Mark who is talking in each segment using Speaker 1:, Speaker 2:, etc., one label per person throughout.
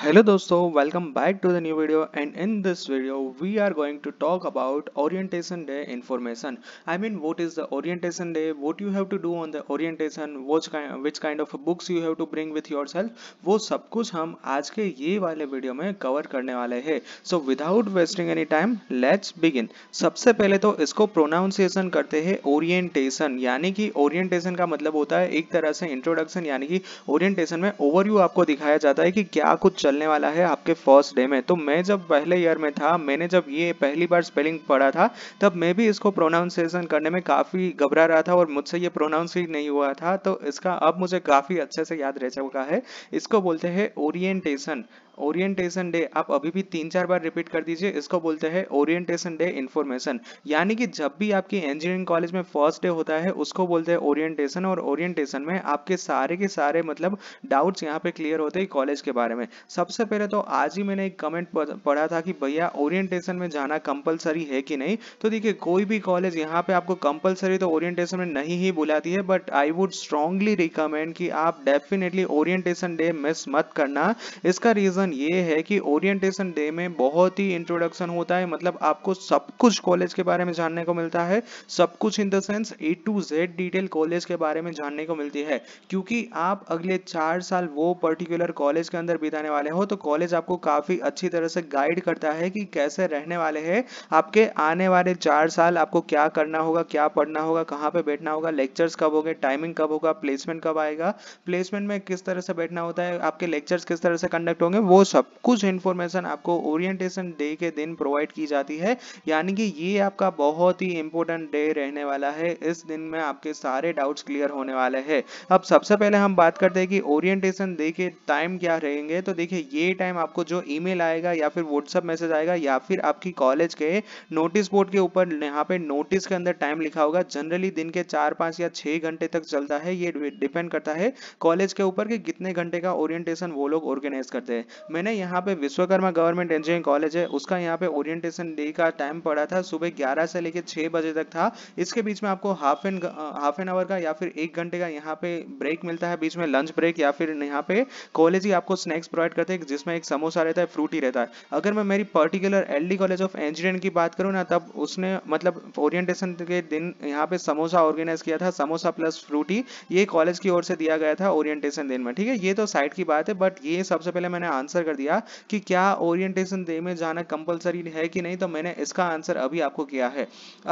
Speaker 1: Hello दोस्तों welcome back to the new video and in this video we are going to talk about orientation day information I mean what is the orientation day what you have to do on the orientation which kind of books you have to bring with your self वो सब कुछ हम आज के ये वाले video में cover करने वाले है so without wasting any time let's begin सबसे पहले तो इसको प्रोनाउंसिएशन करते हैं ओरिएंटेशन यानी कि ओरिएंटेशन का मतलब होता है एक तरह से इंट्रोडक्शन यानी कि ओरिएंटेशन में ओवरव्यू आपको दिखाया जाता है कि क्या कुछ चलने वाला है आपके फर्स्ट डे में तो मैं जब पहले ईयर में था मैंने जब ये पहली बार स्पेलिंग पढ़ा था तब मैं भी इसको प्रोनाउंसिएशन करने में काफ़ी घबरा रहा था और मुझसे ये प्रोनाउंस ही नहीं हुआ था तो इसका अब मुझे काफ़ी अच्छे से याद रह चुका है इसको बोलते हैं ओरिएंटेशन ओरिएंटेशन डे आप अभी भी तीन चार बार रिपीट कर दीजिए इसको बोलते हैं ओरिएंटेशन डे इन्फॉर्मेशन यानी कि जब भी आपकी इंजीनियरिंग कॉलेज में फर्स्ट डे होता है उसको बोलते हैं ओरिएंटेशन और ओरिएंटेशन में आपके सारे के सारे मतलब डाउट्स यहाँ पे क्लियर होते हैं कॉलेज के बारे में सबसे पहले तो आज ही मैंने एक कमेंट पढ़ा था कि भैया ओरिएंटेशन में जाना कंपलसरी है कि नहीं तो देखिए कोई भी कॉलेज यहाँ पे आपको कंपलसरी तो ओरिएंटेशन में नहीं ही बुलाती है but I would strongly recommend कि आप डेफिनेटली ओरिएंटेशन डे मिस मत करना इसका रीजन रीज़न ये है कि ओरिएंटेशन डे में बहुत ही इंट्रोडक्शन होता है मतलब आपको सब कुछ कॉलेज के बारे में जानने को मिलता है सब कुछ in the sense A to Z detail college के बारे में जानने को मिलती है क्योंकि आप अगले चार साल वो पर्टिकुलर कॉलेज के अंदर बिताने वाले हो तो कॉलेज आपको काफ़ी अच्छी तरह से गाइड करता है कि कैसे रहने वाले हैं आपके आने वाले चार साल आपको क्या करना होगा क्या पढ़ना होगा कहाँ पे बैठना होगा लेक्चर्स कब होंगे टाइमिंग कब होगा प्लेसमेंट कब आएगा प्लेसमेंट में किस तरह से बैठना होता है आपके लेक्चर्स किस तरह से कंडक्ट होंगे वो वो सब कुछ इंफॉर्मेशन आपको ओरिएंटेशन डे के दिन प्रोवाइड की जाती है यानी कि ये आपका बहुत ही इंपॉर्टेंट डे रहने वाला है इस दिन में आपके सारे डाउट्स क्लियर होने वाले हैं अब सबसे पहले हम बात करते हैं कि ओरिएंटेशन डे के टाइम क्या रहेंगे तो देखिए ये टाइम आपको जो ईमेल आएगा या फिर व्हाट्सअप मैसेज आएगा या फिर आपकी कॉलेज के नोटिस बोर्ड के ऊपर यहाँ पे नोटिस के अंदर टाइम लिखा होगा जनरली दिन के चार पाँच या छः घंटे तक चलता है ये डिपेंड करता है कॉलेज के ऊपर कि कितने घंटे का ओरिएंटेशन वो लोग ऑर्गेनाइज करते हैं मैंने यहाँ पे विश्वकर्मा गवर्नमेंट इंजीनियरिंग कॉलेज है उसका यहाँ पे ओरिएंटेशन डे का टाइम पड़ा था सुबह ग्यारह से लेकर 6 बजे तक था इसके बीच में आपको half an half an hour का या फिर एक घंटे का यहाँ पे ब्रेक मिलता है बीच में लंच ब्रेक या फिर यहाँ पे कॉलेज ही आपको स्नैक्स प्रोवाइड करते हैं जिसमें एक समोसा रहता है फ्रूट ही रहता है अगर मैं मेरी particular L college of engineering की बात करूँ ना तब उसने मतलब ओरिएंटेशन के दिन यहाँ पे समोसा ऑर्गेनाइज किया था समोसा प्लस फ्रूटी ये कॉलेज की ओर से दिया गया था ओरिएंटेशन दिन में ठीक है ये तो साइड की बात है बट ये सबसे पहले मैंने आंसर आंसर कर दिया कि क्या ओरिएंटेशन डे में जाना कंपलसरी है कि नहीं तो मैंने इसका आंसर अभी आपको किया है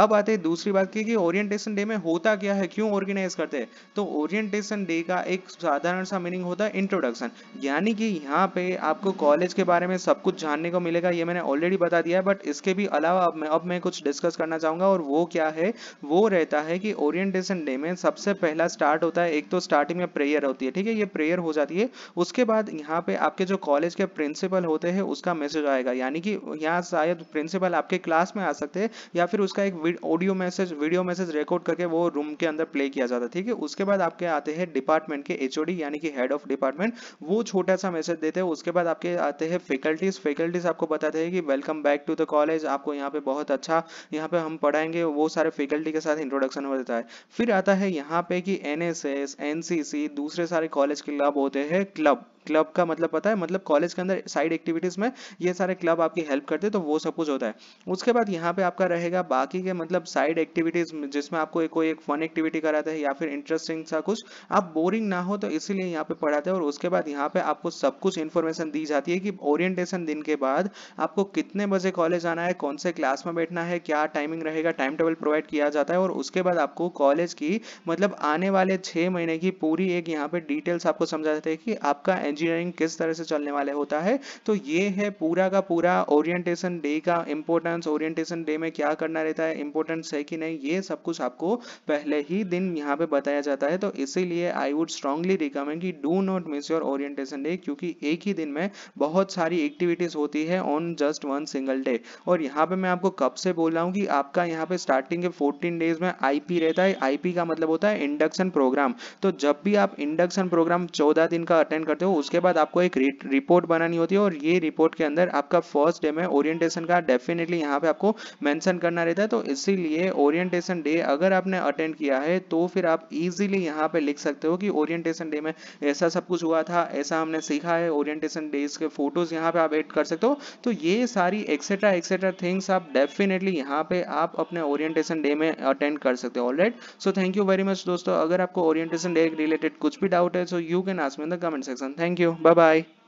Speaker 1: अब आते हैं दूसरी बात की कि ओरिएंटेशन डे में होता क्या है क्यों ऑर्गेनाइज करते हैं तो ओरिएंटेशन डे का एक साधारण सा मीनिंग होता है इंट्रोडक्शन यानी कि यहाँ पे आपको कॉलेज के बारे में सब कुछ जानने को मिलेगा ये मैंने ऑलरेडी बता दिया है बट इसके भी अलावा अब मैं अब मैं कुछ डिस्कस करना चाहूंगा और वो क्या है वो रहता है कि ओरिएंटेशन डे में सबसे पहला स्टार्ट होता है एक तो स्टार्टिंग में प्रेयर होती है ठीक है ये प्रेयर हो जाती है उसके बाद यहाँ पे आपके जो कॉलेज कॉलेज के प्रिंसिपल होते हैं उसका मैसेज आएगा यानी कि यहाँ शायद प्रिंसिपल आपके क्लास में आ सकते हैं या फिर उसका एक audio message video message record करके वो रूम के अंदर प्ले किया जाता है ठीक है उसके बाद आपके आते हैं डिपार्टमेंट के एच यानी कि हेड ऑफ डिपार्टमेंट वो छोटा सा मैसेज देते हैं उसके बाद आपके आते हैं फैकल्टीज फैकल्टीज आपको बताते हैं कि welcome back to the college आपको यहाँ पे बहुत अच्छा यहाँ पे हम पढ़ाएंगे वो सारे फैकल्टी के साथ इंट्रोडक्शन हो जाता है फिर आता है यहाँ पे कि एन एस दूसरे सारे कॉलेज के क्लब होते हैं क्लब क्लब का मतलब पता है मतलब कॉलेज के अंदर साइड एक्टिविटीज में ये सारे क्लब आपकी हेल्प करते हैं तो वो सब कुछ होता है उसके बाद यहाँ पे आपका रहेगा बाकी के मतलब साइड एक्टिविटीज जिसमें आपको कोई एक फन एक्टिविटी कराते हैं या फिर इंटरेस्टिंग सा कुछ आप बोरिंग ना हो तो इसीलिए यहाँ पे पढ़ाते हैं और उसके बाद यहाँ पे आपको सब कुछ इन्फॉर्मेशन दी जाती है कि ओरिएंटेशन दिन के बाद आपको कितने बजे कॉलेज आना है कौन से क्लास में बैठना है क्या टाइमिंग रहेगा टाइम टेबल प्रोवाइड किया जाता है और उसके बाद आपको कॉलेज की मतलब आने वाले छः महीने की पूरी एक यहाँ पे डिटेल्स आपको समझा जाते हैं कि आपका इंजीनियरिंग किस तरह से चलने वाले होता है तो ये है पूरा का पूरा ओरिएंटेशन डे का इंपॉर्टेंस ओरिएंटेशन डे में क्या करना रहता है इंपॉर्टेंस है कि नहीं ये सब कुछ आपको पहले ही दिन यहाँ पे बताया जाता है तो इसीलिए आई वुड स्ट्रांगली रिकमेंड कि do not miss your orientation day क्योंकि एक ही दिन में बहुत सारी एक्टिविटीज होती है on just one single day और यहाँ पे मैं आपको कब से बोल रहा हूँ कि आपका यहाँ पे स्टार्टिंग के फोर्टीन डेज में आई रहता है आई का मतलब होता है इंडक्शन प्रोग्राम तो जब भी आप इंडक्शन प्रोग्राम चौदह दिन का अटेंड करते हो उसके बाद आपको एक रिपोर्ट बनानी होती है और ये रिपोर्ट के अंदर आपका फर्स्ट डे में ओरिएंटेशन का डेफिनेटली यहाँ पे आपको मेंशन करना रहता है तो इसीलिए ओरिएंटेशन डे अगर आपने अटेंड किया है तो फिर आप इजीली यहाँ पे लिख सकते हो कि ओरिएंटेशन डे में ऐसा सब कुछ हुआ था ऐसा हमने सीखा है ओरिएंटेशन डेज के फोटोज यहाँ पे आप एड कर सकते हो तो ये सारी एक्सेट्रा एक्सेट्रा थिंग्स आप डेफिनेटली यहाँ पे आप अपने ओरिएंटेशन डे में अटेंड कर सकते हो alright so thank you very much दोस्तों अगर आपको ओरिएंटेशन डे रिलेटेड कुछ भी डाउट है so you can ask me in the comment section thank Thank you. Bye bye.